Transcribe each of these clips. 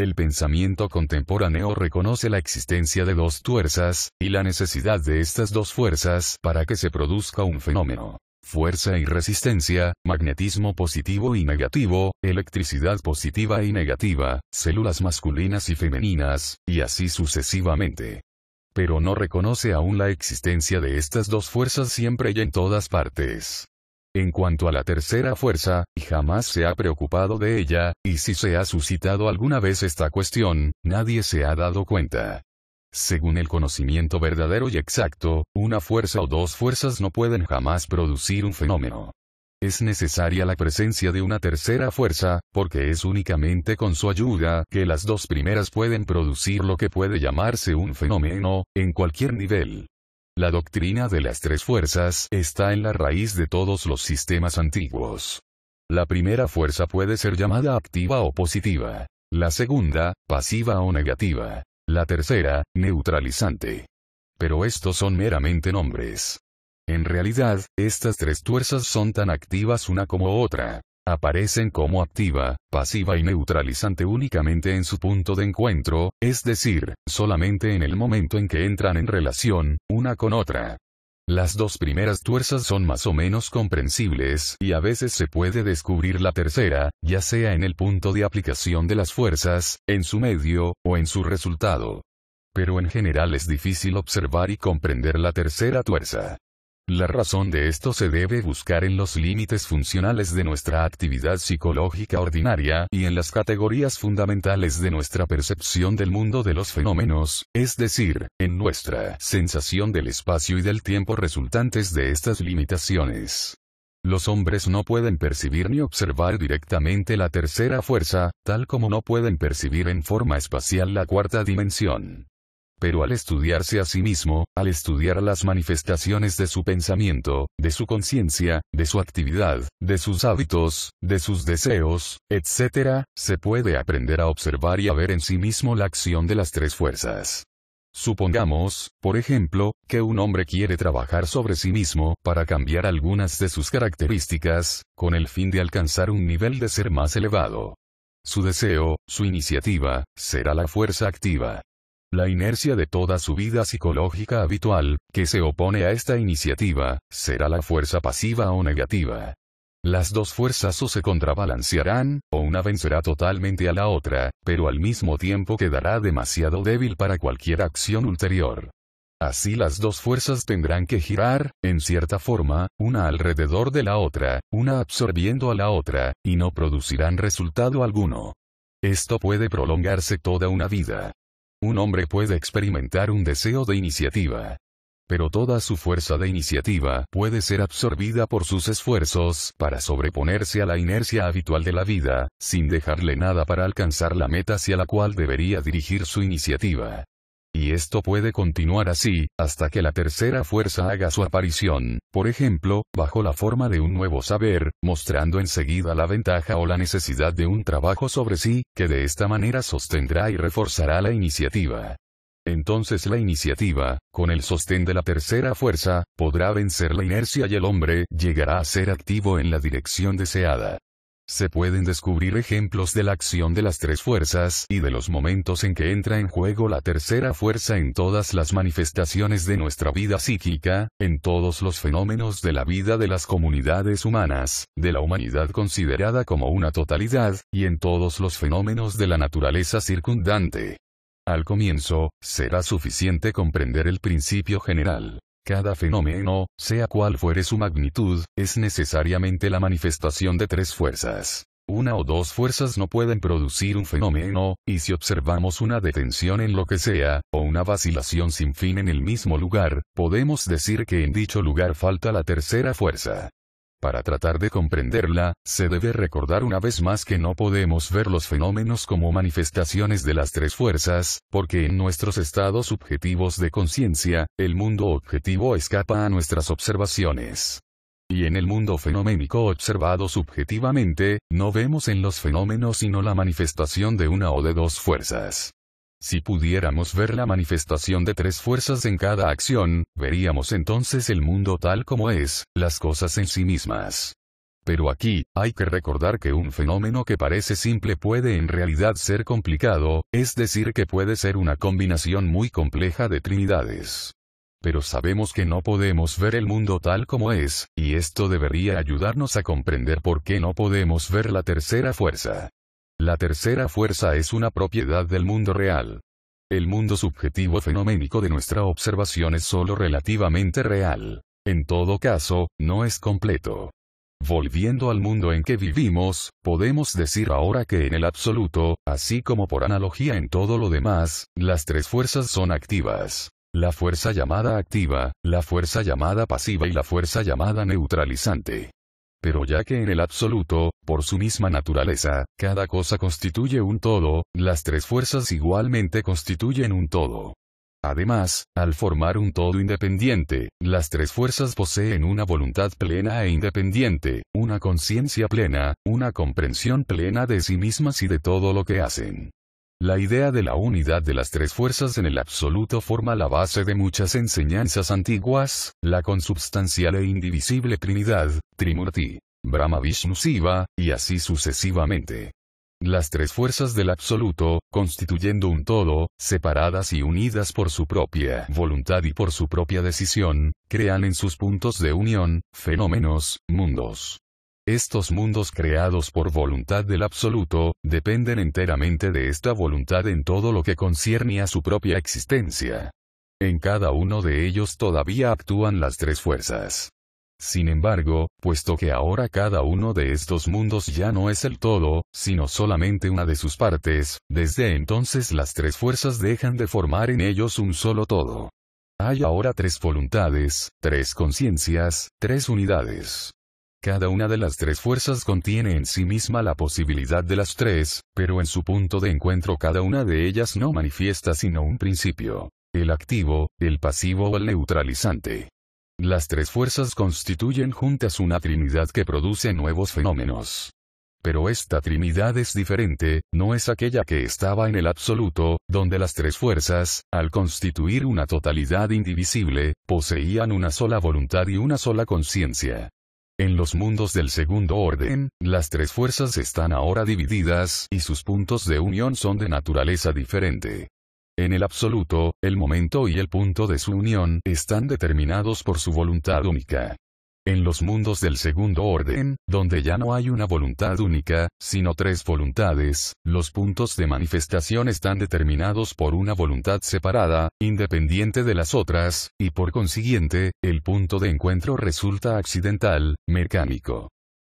El pensamiento contemporáneo reconoce la existencia de dos tuerzas, y la necesidad de estas dos fuerzas para que se produzca un fenómeno. Fuerza y resistencia, magnetismo positivo y negativo, electricidad positiva y negativa, células masculinas y femeninas, y así sucesivamente. Pero no reconoce aún la existencia de estas dos fuerzas siempre y en todas partes. En cuanto a la tercera fuerza, jamás se ha preocupado de ella, y si se ha suscitado alguna vez esta cuestión, nadie se ha dado cuenta. Según el conocimiento verdadero y exacto, una fuerza o dos fuerzas no pueden jamás producir un fenómeno. Es necesaria la presencia de una tercera fuerza, porque es únicamente con su ayuda que las dos primeras pueden producir lo que puede llamarse un fenómeno, en cualquier nivel. La doctrina de las tres fuerzas está en la raíz de todos los sistemas antiguos. La primera fuerza puede ser llamada activa o positiva. La segunda, pasiva o negativa. La tercera, neutralizante. Pero estos son meramente nombres. En realidad, estas tres fuerzas son tan activas una como otra aparecen como activa, pasiva y neutralizante únicamente en su punto de encuentro, es decir, solamente en el momento en que entran en relación, una con otra. Las dos primeras tuerzas son más o menos comprensibles y a veces se puede descubrir la tercera, ya sea en el punto de aplicación de las fuerzas, en su medio, o en su resultado. Pero en general es difícil observar y comprender la tercera tuerza. La razón de esto se debe buscar en los límites funcionales de nuestra actividad psicológica ordinaria y en las categorías fundamentales de nuestra percepción del mundo de los fenómenos, es decir, en nuestra sensación del espacio y del tiempo resultantes de estas limitaciones. Los hombres no pueden percibir ni observar directamente la tercera fuerza, tal como no pueden percibir en forma espacial la cuarta dimensión. Pero al estudiarse a sí mismo, al estudiar las manifestaciones de su pensamiento, de su conciencia, de su actividad, de sus hábitos, de sus deseos, etc., se puede aprender a observar y a ver en sí mismo la acción de las tres fuerzas. Supongamos, por ejemplo, que un hombre quiere trabajar sobre sí mismo para cambiar algunas de sus características, con el fin de alcanzar un nivel de ser más elevado. Su deseo, su iniciativa, será la fuerza activa. La inercia de toda su vida psicológica habitual, que se opone a esta iniciativa, será la fuerza pasiva o negativa. Las dos fuerzas o se contrabalancearán, o una vencerá totalmente a la otra, pero al mismo tiempo quedará demasiado débil para cualquier acción ulterior. Así las dos fuerzas tendrán que girar, en cierta forma, una alrededor de la otra, una absorbiendo a la otra, y no producirán resultado alguno. Esto puede prolongarse toda una vida. Un hombre puede experimentar un deseo de iniciativa. Pero toda su fuerza de iniciativa puede ser absorbida por sus esfuerzos para sobreponerse a la inercia habitual de la vida, sin dejarle nada para alcanzar la meta hacia la cual debería dirigir su iniciativa. Y esto puede continuar así, hasta que la tercera fuerza haga su aparición, por ejemplo, bajo la forma de un nuevo saber, mostrando enseguida la ventaja o la necesidad de un trabajo sobre sí, que de esta manera sostendrá y reforzará la iniciativa. Entonces la iniciativa, con el sostén de la tercera fuerza, podrá vencer la inercia y el hombre llegará a ser activo en la dirección deseada. Se pueden descubrir ejemplos de la acción de las tres fuerzas y de los momentos en que entra en juego la tercera fuerza en todas las manifestaciones de nuestra vida psíquica, en todos los fenómenos de la vida de las comunidades humanas, de la humanidad considerada como una totalidad, y en todos los fenómenos de la naturaleza circundante. Al comienzo, será suficiente comprender el principio general. Cada fenómeno, sea cual fuere su magnitud, es necesariamente la manifestación de tres fuerzas. Una o dos fuerzas no pueden producir un fenómeno, y si observamos una detención en lo que sea, o una vacilación sin fin en el mismo lugar, podemos decir que en dicho lugar falta la tercera fuerza. Para tratar de comprenderla, se debe recordar una vez más que no podemos ver los fenómenos como manifestaciones de las tres fuerzas, porque en nuestros estados subjetivos de conciencia, el mundo objetivo escapa a nuestras observaciones. Y en el mundo fenoménico observado subjetivamente, no vemos en los fenómenos sino la manifestación de una o de dos fuerzas. Si pudiéramos ver la manifestación de tres fuerzas en cada acción, veríamos entonces el mundo tal como es, las cosas en sí mismas. Pero aquí, hay que recordar que un fenómeno que parece simple puede en realidad ser complicado, es decir que puede ser una combinación muy compleja de trinidades. Pero sabemos que no podemos ver el mundo tal como es, y esto debería ayudarnos a comprender por qué no podemos ver la tercera fuerza. La tercera fuerza es una propiedad del mundo real. El mundo subjetivo fenoménico de nuestra observación es sólo relativamente real. En todo caso, no es completo. Volviendo al mundo en que vivimos, podemos decir ahora que en el absoluto, así como por analogía en todo lo demás, las tres fuerzas son activas. La fuerza llamada activa, la fuerza llamada pasiva y la fuerza llamada neutralizante. Pero ya que en el absoluto, por su misma naturaleza, cada cosa constituye un todo, las tres fuerzas igualmente constituyen un todo. Además, al formar un todo independiente, las tres fuerzas poseen una voluntad plena e independiente, una conciencia plena, una comprensión plena de sí mismas y de todo lo que hacen. La idea de la unidad de las tres fuerzas en el absoluto forma la base de muchas enseñanzas antiguas, la consubstancial e indivisible Trinidad, Trimurti, Brahma Vishnu Siva, y así sucesivamente. Las tres fuerzas del absoluto, constituyendo un todo, separadas y unidas por su propia voluntad y por su propia decisión, crean en sus puntos de unión, fenómenos, mundos. Estos mundos creados por voluntad del absoluto, dependen enteramente de esta voluntad en todo lo que concierne a su propia existencia. En cada uno de ellos todavía actúan las tres fuerzas. Sin embargo, puesto que ahora cada uno de estos mundos ya no es el todo, sino solamente una de sus partes, desde entonces las tres fuerzas dejan de formar en ellos un solo todo. Hay ahora tres voluntades, tres conciencias, tres unidades. Cada una de las tres fuerzas contiene en sí misma la posibilidad de las tres, pero en su punto de encuentro cada una de ellas no manifiesta sino un principio, el activo, el pasivo o el neutralizante. Las tres fuerzas constituyen juntas una trinidad que produce nuevos fenómenos. Pero esta trinidad es diferente, no es aquella que estaba en el absoluto, donde las tres fuerzas, al constituir una totalidad indivisible, poseían una sola voluntad y una sola conciencia. En los mundos del segundo orden, las tres fuerzas están ahora divididas y sus puntos de unión son de naturaleza diferente. En el absoluto, el momento y el punto de su unión están determinados por su voluntad única. En los mundos del segundo orden, donde ya no hay una voluntad única, sino tres voluntades, los puntos de manifestación están determinados por una voluntad separada, independiente de las otras, y por consiguiente, el punto de encuentro resulta accidental, mecánico.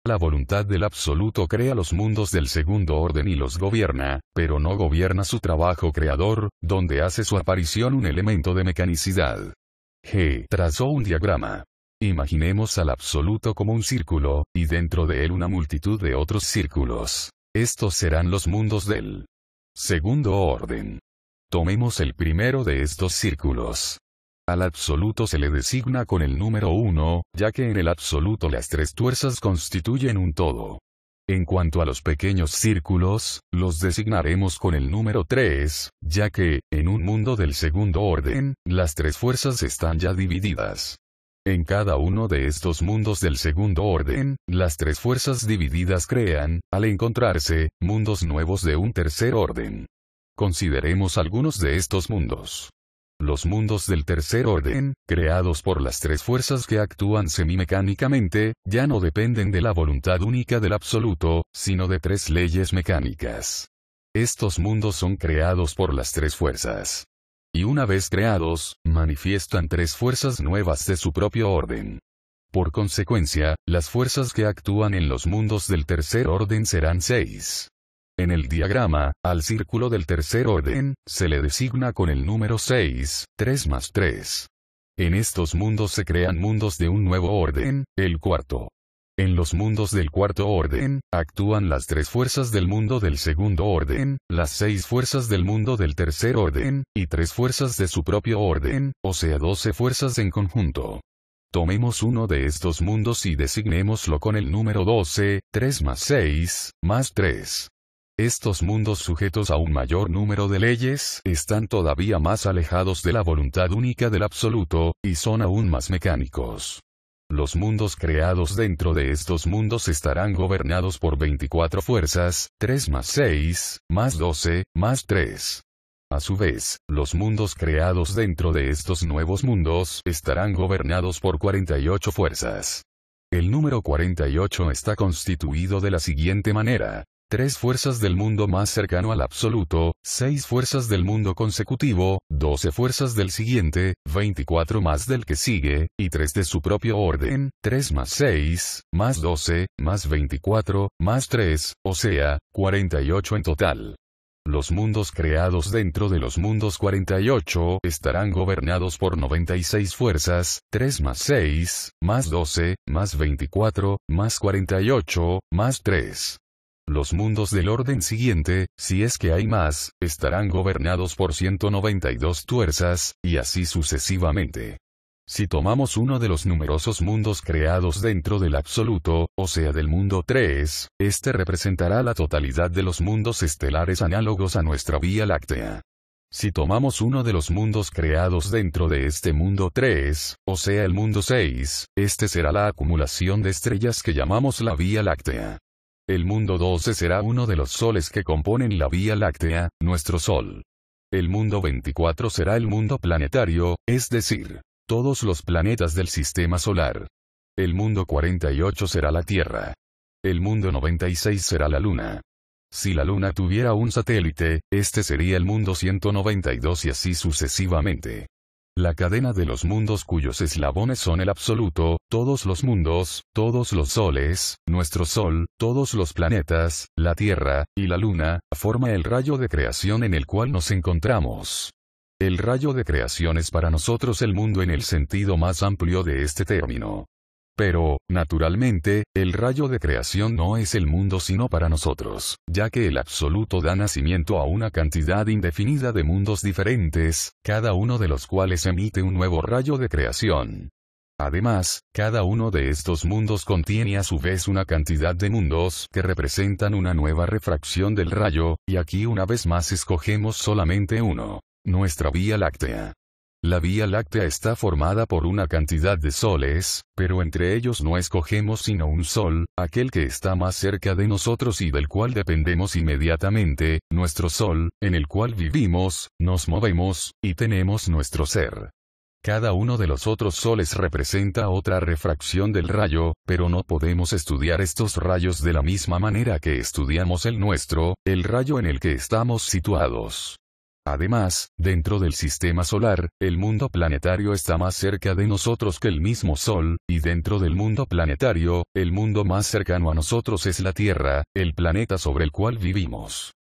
La voluntad del absoluto crea los mundos del segundo orden y los gobierna, pero no gobierna su trabajo creador, donde hace su aparición un elemento de mecanicidad. G. Trazó un diagrama. Imaginemos al absoluto como un círculo, y dentro de él una multitud de otros círculos. Estos serán los mundos del segundo orden. Tomemos el primero de estos círculos. Al absoluto se le designa con el número uno, ya que en el absoluto las tres fuerzas constituyen un todo. En cuanto a los pequeños círculos, los designaremos con el número 3, ya que, en un mundo del segundo orden, las tres fuerzas están ya divididas. En cada uno de estos mundos del segundo orden, las tres fuerzas divididas crean, al encontrarse, mundos nuevos de un tercer orden. Consideremos algunos de estos mundos. Los mundos del tercer orden, creados por las tres fuerzas que actúan semimecánicamente, ya no dependen de la voluntad única del absoluto, sino de tres leyes mecánicas. Estos mundos son creados por las tres fuerzas y una vez creados, manifiestan tres fuerzas nuevas de su propio orden. Por consecuencia, las fuerzas que actúan en los mundos del tercer orden serán seis. En el diagrama, al círculo del tercer orden, se le designa con el número 6, 3 más tres. En estos mundos se crean mundos de un nuevo orden, el cuarto. En los mundos del cuarto orden, actúan las tres fuerzas del mundo del segundo orden, las seis fuerzas del mundo del tercer orden, y tres fuerzas de su propio orden, o sea doce fuerzas en conjunto. Tomemos uno de estos mundos y designémoslo con el número 12, 3 más 6, más 3. Estos mundos sujetos a un mayor número de leyes están todavía más alejados de la voluntad única del absoluto, y son aún más mecánicos. Los mundos creados dentro de estos mundos estarán gobernados por 24 fuerzas, 3 más 6, más 12, más 3. A su vez, los mundos creados dentro de estos nuevos mundos estarán gobernados por 48 fuerzas. El número 48 está constituido de la siguiente manera. 3 fuerzas del mundo más cercano al absoluto, seis fuerzas del mundo consecutivo, 12 fuerzas del siguiente, 24 más del que sigue, y tres de su propio orden, 3 más 6 más 12, más 24, más 3 o sea, 48 en total. Los mundos creados dentro de los mundos 48 estarán gobernados por 96 fuerzas, 3 más 6, más 12, más 24, más 48, más 3. Los mundos del orden siguiente, si es que hay más, estarán gobernados por 192 tuerzas, y así sucesivamente. Si tomamos uno de los numerosos mundos creados dentro del absoluto, o sea del mundo 3, este representará la totalidad de los mundos estelares análogos a nuestra Vía Láctea. Si tomamos uno de los mundos creados dentro de este mundo 3, o sea el mundo 6, este será la acumulación de estrellas que llamamos la Vía Láctea. El mundo 12 será uno de los soles que componen la Vía Láctea, nuestro Sol. El mundo 24 será el mundo planetario, es decir, todos los planetas del sistema solar. El mundo 48 será la Tierra. El mundo 96 será la Luna. Si la Luna tuviera un satélite, este sería el mundo 192 y así sucesivamente. La cadena de los mundos cuyos eslabones son el absoluto, todos los mundos, todos los soles, nuestro sol, todos los planetas, la Tierra, y la Luna, forma el rayo de creación en el cual nos encontramos. El rayo de creación es para nosotros el mundo en el sentido más amplio de este término. Pero, naturalmente, el rayo de creación no es el mundo sino para nosotros, ya que el absoluto da nacimiento a una cantidad indefinida de mundos diferentes, cada uno de los cuales emite un nuevo rayo de creación. Además, cada uno de estos mundos contiene a su vez una cantidad de mundos que representan una nueva refracción del rayo, y aquí una vez más escogemos solamente uno, nuestra Vía Láctea. La Vía Láctea está formada por una cantidad de soles, pero entre ellos no escogemos sino un sol, aquel que está más cerca de nosotros y del cual dependemos inmediatamente, nuestro sol, en el cual vivimos, nos movemos, y tenemos nuestro ser. Cada uno de los otros soles representa otra refracción del rayo, pero no podemos estudiar estos rayos de la misma manera que estudiamos el nuestro, el rayo en el que estamos situados. Además, dentro del sistema solar, el mundo planetario está más cerca de nosotros que el mismo Sol, y dentro del mundo planetario, el mundo más cercano a nosotros es la Tierra, el planeta sobre el cual vivimos.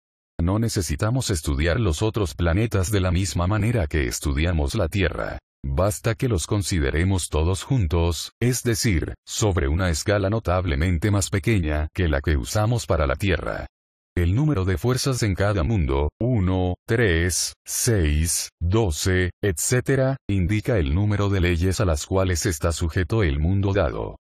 No necesitamos estudiar los otros planetas de la misma manera que estudiamos la Tierra. Basta que los consideremos todos juntos, es decir, sobre una escala notablemente más pequeña que la que usamos para la Tierra. El número de fuerzas en cada mundo, 1, 3, 6, 12, etc., indica el número de leyes a las cuales está sujeto el mundo dado.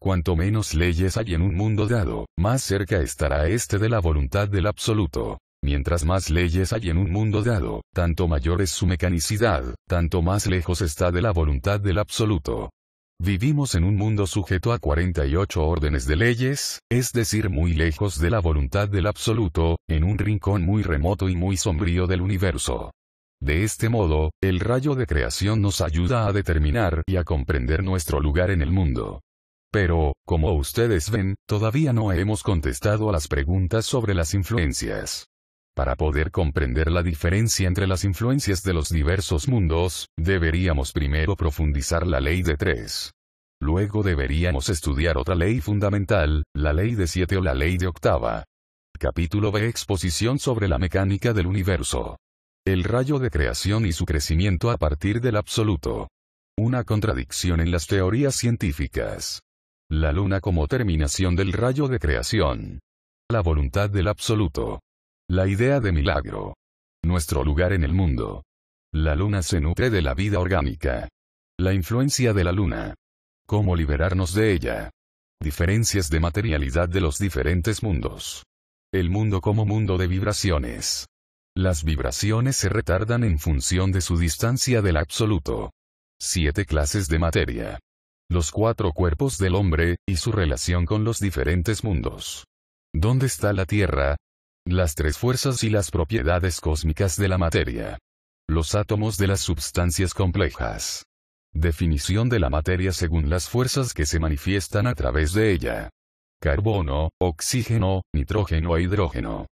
Cuanto menos leyes hay en un mundo dado, más cerca estará este de la voluntad del absoluto. Mientras más leyes hay en un mundo dado, tanto mayor es su mecanicidad, tanto más lejos está de la voluntad del absoluto. Vivimos en un mundo sujeto a 48 órdenes de leyes, es decir, muy lejos de la voluntad del absoluto, en un rincón muy remoto y muy sombrío del universo. De este modo, el rayo de creación nos ayuda a determinar y a comprender nuestro lugar en el mundo. Pero, como ustedes ven, todavía no hemos contestado a las preguntas sobre las influencias. Para poder comprender la diferencia entre las influencias de los diversos mundos, deberíamos primero profundizar la ley de tres. Luego deberíamos estudiar otra ley fundamental, la ley de siete o la ley de octava. Capítulo B Exposición sobre la mecánica del universo. El rayo de creación y su crecimiento a partir del absoluto. Una contradicción en las teorías científicas. La luna como terminación del rayo de creación. La voluntad del absoluto. La idea de milagro. Nuestro lugar en el mundo. La luna se nutre de la vida orgánica. La influencia de la luna. Cómo liberarnos de ella. Diferencias de materialidad de los diferentes mundos. El mundo como mundo de vibraciones. Las vibraciones se retardan en función de su distancia del absoluto. Siete clases de materia. Los cuatro cuerpos del hombre, y su relación con los diferentes mundos. ¿Dónde está la Tierra, las tres fuerzas y las propiedades cósmicas de la materia. Los átomos de las sustancias complejas. Definición de la materia según las fuerzas que se manifiestan a través de ella. Carbono, oxígeno, nitrógeno e hidrógeno.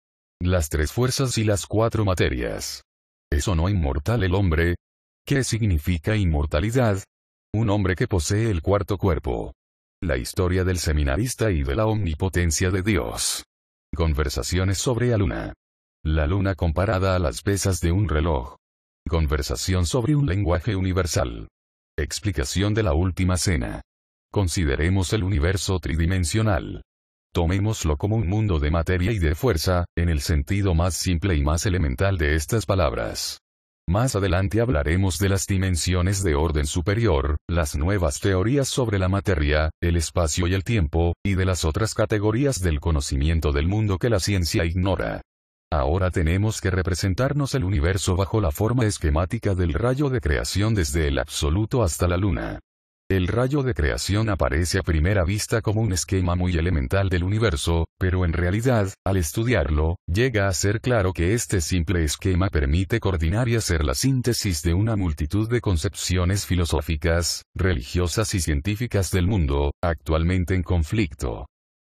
Las tres fuerzas y las cuatro materias. ¿Eso no inmortal el hombre? ¿Qué significa inmortalidad? Un hombre que posee el cuarto cuerpo. La historia del seminarista y de la omnipotencia de Dios. Conversaciones sobre la luna. La luna comparada a las pesas de un reloj. Conversación sobre un lenguaje universal. Explicación de la última cena. Consideremos el universo tridimensional. Tomémoslo como un mundo de materia y de fuerza, en el sentido más simple y más elemental de estas palabras. Más adelante hablaremos de las dimensiones de orden superior, las nuevas teorías sobre la materia, el espacio y el tiempo, y de las otras categorías del conocimiento del mundo que la ciencia ignora. Ahora tenemos que representarnos el universo bajo la forma esquemática del rayo de creación desde el absoluto hasta la luna. El rayo de creación aparece a primera vista como un esquema muy elemental del universo, pero en realidad, al estudiarlo, llega a ser claro que este simple esquema permite coordinar y hacer la síntesis de una multitud de concepciones filosóficas, religiosas y científicas del mundo, actualmente en conflicto.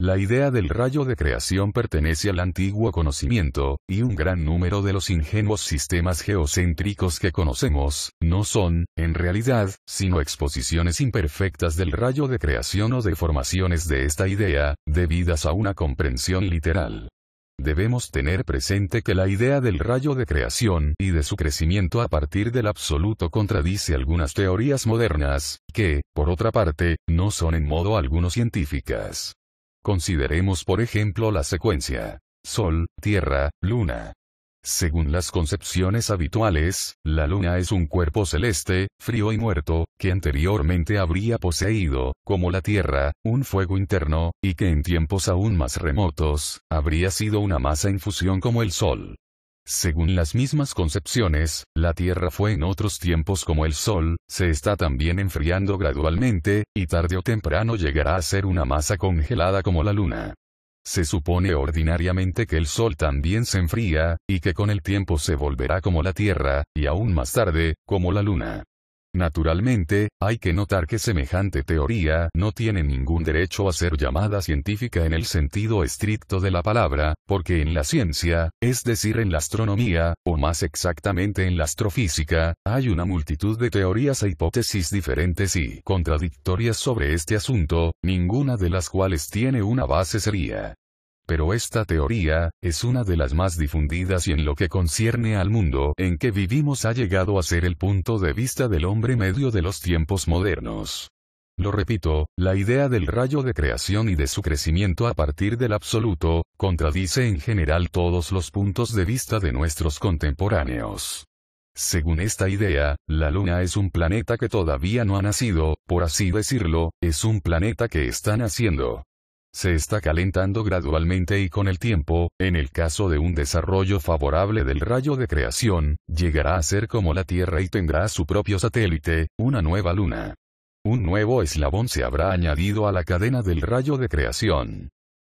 La idea del rayo de creación pertenece al antiguo conocimiento, y un gran número de los ingenuos sistemas geocéntricos que conocemos, no son, en realidad, sino exposiciones imperfectas del rayo de creación o deformaciones de esta idea, debidas a una comprensión literal. Debemos tener presente que la idea del rayo de creación y de su crecimiento a partir del absoluto contradice algunas teorías modernas, que, por otra parte, no son en modo alguno científicas. Consideremos por ejemplo la secuencia Sol, Tierra, Luna. Según las concepciones habituales, la Luna es un cuerpo celeste, frío y muerto, que anteriormente habría poseído, como la Tierra, un fuego interno, y que en tiempos aún más remotos, habría sido una masa en fusión como el Sol. Según las mismas concepciones, la Tierra fue en otros tiempos como el Sol, se está también enfriando gradualmente, y tarde o temprano llegará a ser una masa congelada como la Luna. Se supone ordinariamente que el Sol también se enfría, y que con el tiempo se volverá como la Tierra, y aún más tarde, como la Luna. Naturalmente, hay que notar que semejante teoría no tiene ningún derecho a ser llamada científica en el sentido estricto de la palabra, porque en la ciencia, es decir en la astronomía, o más exactamente en la astrofísica, hay una multitud de teorías e hipótesis diferentes y contradictorias sobre este asunto, ninguna de las cuales tiene una base seria. Pero esta teoría, es una de las más difundidas y en lo que concierne al mundo en que vivimos ha llegado a ser el punto de vista del hombre medio de los tiempos modernos. Lo repito, la idea del rayo de creación y de su crecimiento a partir del absoluto, contradice en general todos los puntos de vista de nuestros contemporáneos. Según esta idea, la Luna es un planeta que todavía no ha nacido, por así decirlo, es un planeta que está naciendo se está calentando gradualmente y con el tiempo, en el caso de un desarrollo favorable del rayo de creación, llegará a ser como la Tierra y tendrá su propio satélite, una nueva luna. Un nuevo eslabón se habrá añadido a la cadena del rayo de creación.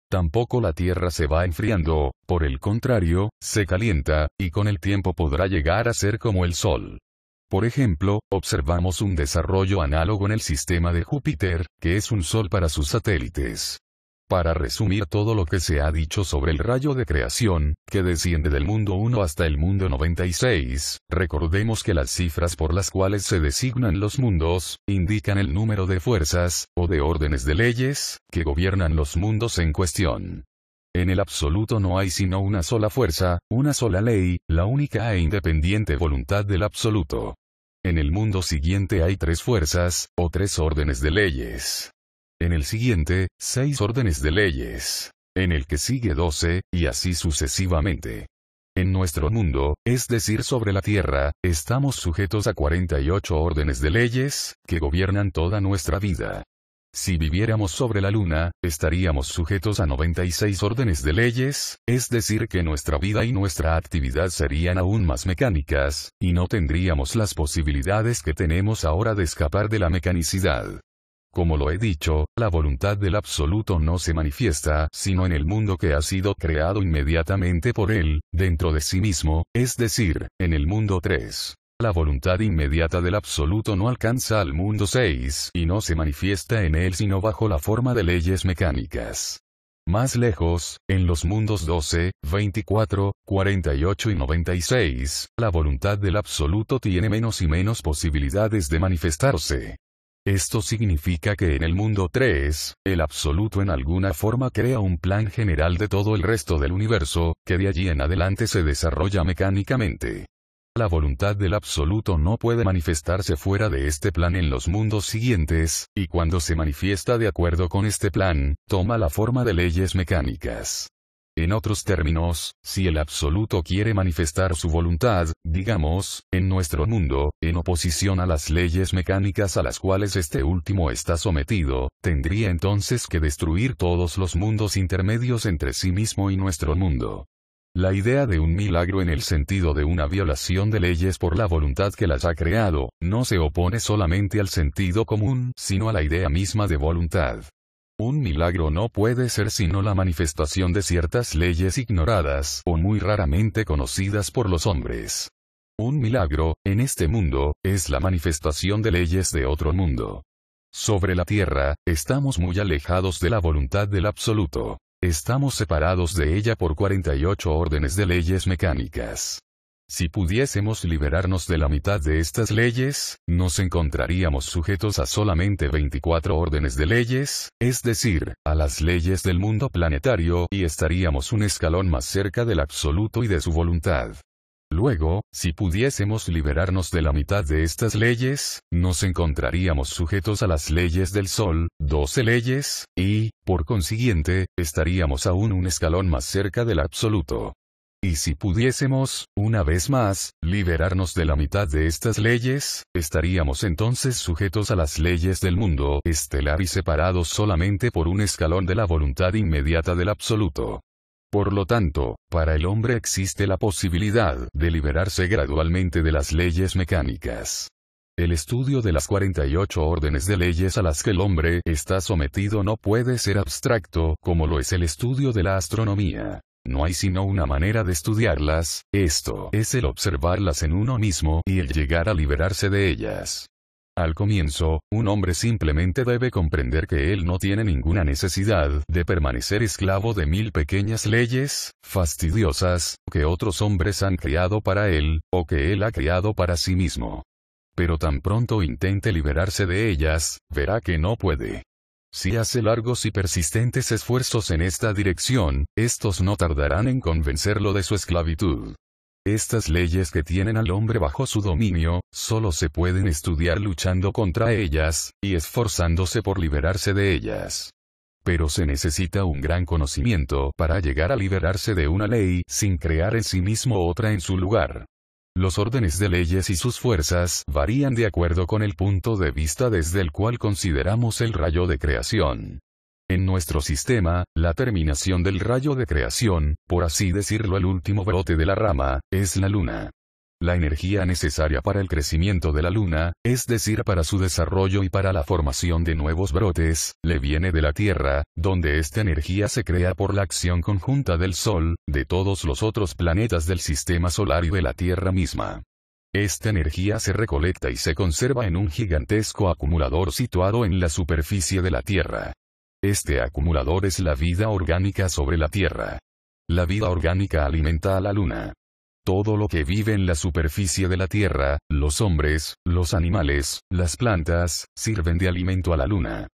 Tampoco la Tierra se va enfriando, por el contrario, se calienta, y con el tiempo podrá llegar a ser como el Sol. Por ejemplo, observamos un desarrollo análogo en el sistema de Júpiter, que es un Sol para sus satélites. Para resumir todo lo que se ha dicho sobre el rayo de creación, que desciende del mundo 1 hasta el mundo 96, recordemos que las cifras por las cuales se designan los mundos, indican el número de fuerzas, o de órdenes de leyes, que gobiernan los mundos en cuestión. En el absoluto no hay sino una sola fuerza, una sola ley, la única e independiente voluntad del absoluto. En el mundo siguiente hay tres fuerzas, o tres órdenes de leyes en el siguiente, seis órdenes de leyes, en el que sigue doce, y así sucesivamente. En nuestro mundo, es decir, sobre la Tierra, estamos sujetos a 48 órdenes de leyes, que gobiernan toda nuestra vida. Si viviéramos sobre la Luna, estaríamos sujetos a 96 órdenes de leyes, es decir que nuestra vida y nuestra actividad serían aún más mecánicas, y no tendríamos las posibilidades que tenemos ahora de escapar de la mecanicidad. Como lo he dicho, la voluntad del absoluto no se manifiesta sino en el mundo que ha sido creado inmediatamente por él, dentro de sí mismo, es decir, en el mundo 3. La voluntad inmediata del absoluto no alcanza al mundo 6 y no se manifiesta en él sino bajo la forma de leyes mecánicas. Más lejos, en los mundos 12, 24, 48 y 96, la voluntad del absoluto tiene menos y menos posibilidades de manifestarse. Esto significa que en el mundo 3, el absoluto en alguna forma crea un plan general de todo el resto del universo, que de allí en adelante se desarrolla mecánicamente. La voluntad del absoluto no puede manifestarse fuera de este plan en los mundos siguientes, y cuando se manifiesta de acuerdo con este plan, toma la forma de leyes mecánicas. En otros términos, si el absoluto quiere manifestar su voluntad, digamos, en nuestro mundo, en oposición a las leyes mecánicas a las cuales este último está sometido, tendría entonces que destruir todos los mundos intermedios entre sí mismo y nuestro mundo. La idea de un milagro en el sentido de una violación de leyes por la voluntad que las ha creado, no se opone solamente al sentido común, sino a la idea misma de voluntad. Un milagro no puede ser sino la manifestación de ciertas leyes ignoradas o muy raramente conocidas por los hombres. Un milagro, en este mundo, es la manifestación de leyes de otro mundo. Sobre la Tierra, estamos muy alejados de la voluntad del absoluto. Estamos separados de ella por 48 órdenes de leyes mecánicas. Si pudiésemos liberarnos de la mitad de estas leyes, nos encontraríamos sujetos a solamente 24 órdenes de leyes, es decir, a las leyes del mundo planetario y estaríamos un escalón más cerca del absoluto y de su voluntad. Luego, si pudiésemos liberarnos de la mitad de estas leyes, nos encontraríamos sujetos a las leyes del Sol, 12 leyes, y, por consiguiente, estaríamos aún un escalón más cerca del absoluto. Y si pudiésemos, una vez más, liberarnos de la mitad de estas leyes, estaríamos entonces sujetos a las leyes del mundo estelar y separados solamente por un escalón de la voluntad inmediata del absoluto. Por lo tanto, para el hombre existe la posibilidad de liberarse gradualmente de las leyes mecánicas. El estudio de las 48 órdenes de leyes a las que el hombre está sometido no puede ser abstracto como lo es el estudio de la astronomía. No hay sino una manera de estudiarlas, esto es el observarlas en uno mismo y el llegar a liberarse de ellas. Al comienzo, un hombre simplemente debe comprender que él no tiene ninguna necesidad de permanecer esclavo de mil pequeñas leyes, fastidiosas, que otros hombres han creado para él, o que él ha creado para sí mismo. Pero tan pronto intente liberarse de ellas, verá que no puede. Si hace largos y persistentes esfuerzos en esta dirección, estos no tardarán en convencerlo de su esclavitud. Estas leyes que tienen al hombre bajo su dominio, solo se pueden estudiar luchando contra ellas, y esforzándose por liberarse de ellas. Pero se necesita un gran conocimiento para llegar a liberarse de una ley sin crear en sí mismo otra en su lugar. Los órdenes de leyes y sus fuerzas varían de acuerdo con el punto de vista desde el cual consideramos el rayo de creación. En nuestro sistema, la terminación del rayo de creación, por así decirlo el último brote de la rama, es la luna la energía necesaria para el crecimiento de la luna, es decir, para su desarrollo y para la formación de nuevos brotes, le viene de la Tierra, donde esta energía se crea por la acción conjunta del Sol, de todos los otros planetas del sistema solar y de la Tierra misma. Esta energía se recolecta y se conserva en un gigantesco acumulador situado en la superficie de la Tierra. Este acumulador es la vida orgánica sobre la Tierra. La vida orgánica alimenta a la Luna todo lo que vive en la superficie de la Tierra, los hombres, los animales, las plantas, sirven de alimento a la Luna.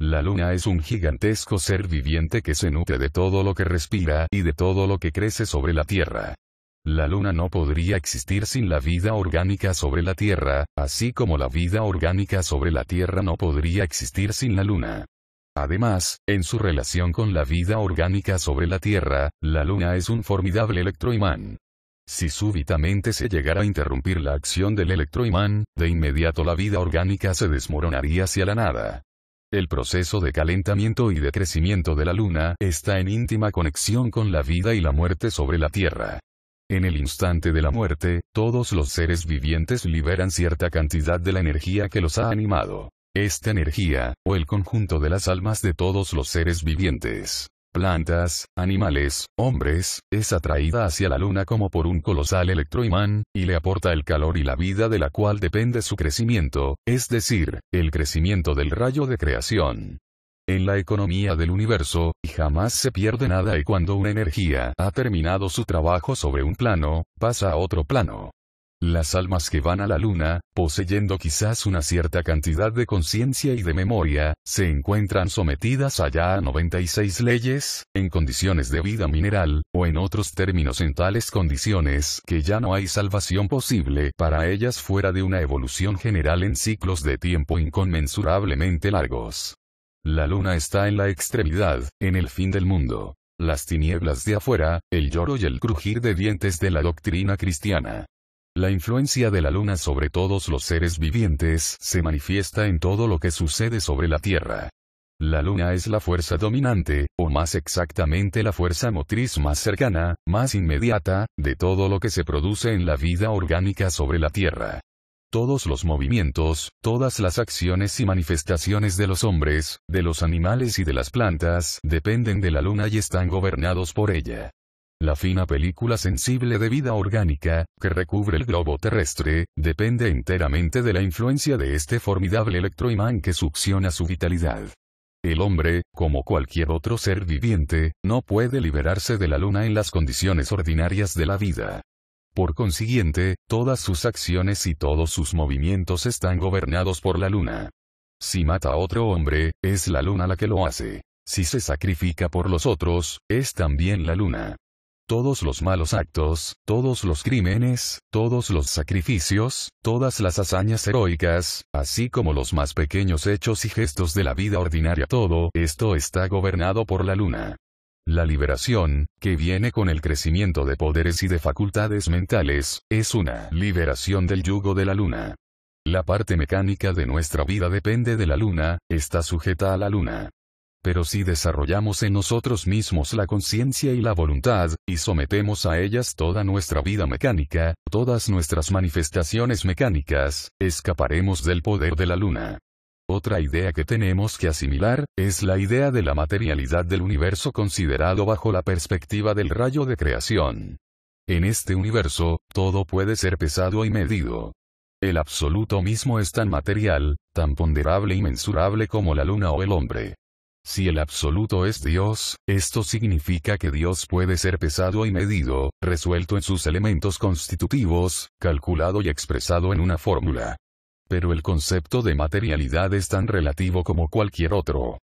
La Luna es un gigantesco ser viviente que se nutre de todo lo que respira y de todo lo que crece sobre la Tierra. La Luna no podría existir sin la vida orgánica sobre la Tierra, así como la vida orgánica sobre la Tierra no podría existir sin la Luna. Además, en su relación con la vida orgánica sobre la Tierra, la Luna es un formidable electroimán. Si súbitamente se llegara a interrumpir la acción del electroimán, de inmediato la vida orgánica se desmoronaría hacia la nada. El proceso de calentamiento y de crecimiento de la Luna está en íntima conexión con la vida y la muerte sobre la Tierra. En el instante de la muerte, todos los seres vivientes liberan cierta cantidad de la energía que los ha animado. Esta energía, o el conjunto de las almas de todos los seres vivientes, plantas, animales, hombres, es atraída hacia la luna como por un colosal electroimán, y le aporta el calor y la vida de la cual depende su crecimiento, es decir, el crecimiento del rayo de creación en la economía del universo, y jamás se pierde nada y cuando una energía ha terminado su trabajo sobre un plano, pasa a otro plano. Las almas que van a la luna, poseyendo quizás una cierta cantidad de conciencia y de memoria, se encuentran sometidas allá a 96 leyes, en condiciones de vida mineral, o en otros términos en tales condiciones que ya no hay salvación posible para ellas fuera de una evolución general en ciclos de tiempo inconmensurablemente largos. La luna está en la extremidad, en el fin del mundo. Las tinieblas de afuera, el lloro y el crujir de dientes de la doctrina cristiana. La influencia de la luna sobre todos los seres vivientes se manifiesta en todo lo que sucede sobre la Tierra. La luna es la fuerza dominante, o más exactamente la fuerza motriz más cercana, más inmediata, de todo lo que se produce en la vida orgánica sobre la Tierra. Todos los movimientos, todas las acciones y manifestaciones de los hombres, de los animales y de las plantas dependen de la luna y están gobernados por ella. La fina película sensible de vida orgánica, que recubre el globo terrestre, depende enteramente de la influencia de este formidable electroimán que succiona su vitalidad. El hombre, como cualquier otro ser viviente, no puede liberarse de la luna en las condiciones ordinarias de la vida. Por consiguiente, todas sus acciones y todos sus movimientos están gobernados por la luna. Si mata a otro hombre, es la luna la que lo hace. Si se sacrifica por los otros, es también la luna todos los malos actos, todos los crímenes, todos los sacrificios, todas las hazañas heroicas, así como los más pequeños hechos y gestos de la vida ordinaria. Todo esto está gobernado por la luna. La liberación, que viene con el crecimiento de poderes y de facultades mentales, es una liberación del yugo de la luna. La parte mecánica de nuestra vida depende de la luna, está sujeta a la luna pero si desarrollamos en nosotros mismos la conciencia y la voluntad, y sometemos a ellas toda nuestra vida mecánica, todas nuestras manifestaciones mecánicas, escaparemos del poder de la luna. Otra idea que tenemos que asimilar, es la idea de la materialidad del universo considerado bajo la perspectiva del rayo de creación. En este universo, todo puede ser pesado y medido. El absoluto mismo es tan material, tan ponderable y mensurable como la luna o el hombre. Si el absoluto es Dios, esto significa que Dios puede ser pesado y medido, resuelto en sus elementos constitutivos, calculado y expresado en una fórmula. Pero el concepto de materialidad es tan relativo como cualquier otro.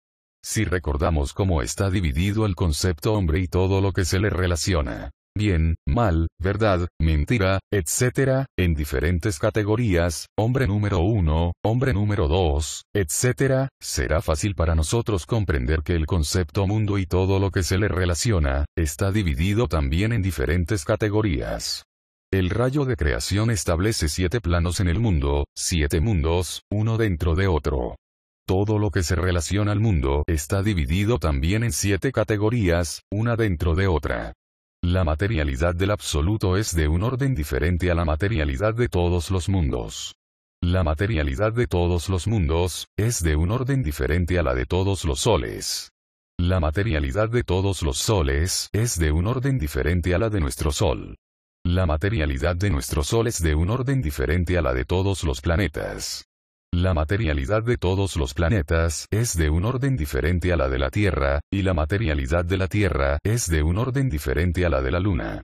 Si recordamos cómo está dividido el concepto hombre y todo lo que se le relaciona bien, mal, verdad, mentira, etc., en diferentes categorías, hombre número uno, hombre número dos, etc., será fácil para nosotros comprender que el concepto mundo y todo lo que se le relaciona, está dividido también en diferentes categorías. El rayo de creación establece siete planos en el mundo, siete mundos, uno dentro de otro. Todo lo que se relaciona al mundo está dividido también en siete categorías, una dentro de otra. La materialidad del absoluto es de un orden diferente a la materialidad de todos los mundos. La materialidad de todos los mundos, es de un orden diferente a la de todos los soles. La materialidad de todos los soles, es de un orden diferente a la de nuestro Sol. La materialidad de nuestro Sol es de un orden diferente a la de todos los planetas. La materialidad de todos los planetas es de un orden diferente a la de la Tierra, y la materialidad de la Tierra es de un orden diferente a la de la Luna.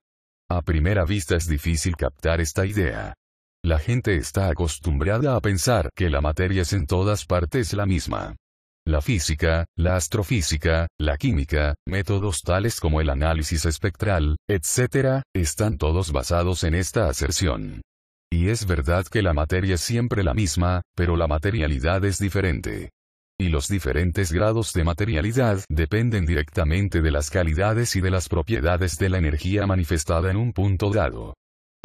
A primera vista es difícil captar esta idea. La gente está acostumbrada a pensar que la materia es en todas partes la misma. La física, la astrofísica, la química, métodos tales como el análisis espectral, etc., están todos basados en esta aserción. Y es verdad que la materia es siempre la misma, pero la materialidad es diferente. Y los diferentes grados de materialidad dependen directamente de las calidades y de las propiedades de la energía manifestada en un punto dado.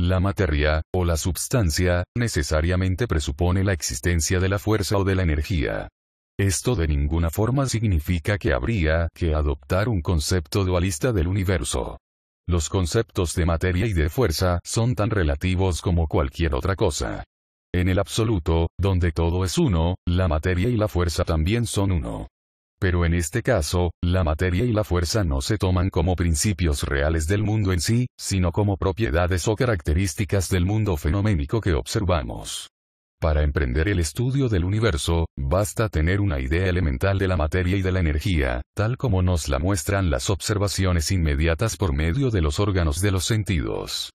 La materia, o la substancia, necesariamente presupone la existencia de la fuerza o de la energía. Esto de ninguna forma significa que habría que adoptar un concepto dualista del universo. Los conceptos de materia y de fuerza son tan relativos como cualquier otra cosa. En el absoluto, donde todo es uno, la materia y la fuerza también son uno. Pero en este caso, la materia y la fuerza no se toman como principios reales del mundo en sí, sino como propiedades o características del mundo fenoménico que observamos. Para emprender el estudio del universo, basta tener una idea elemental de la materia y de la energía, tal como nos la muestran las observaciones inmediatas por medio de los órganos de los sentidos.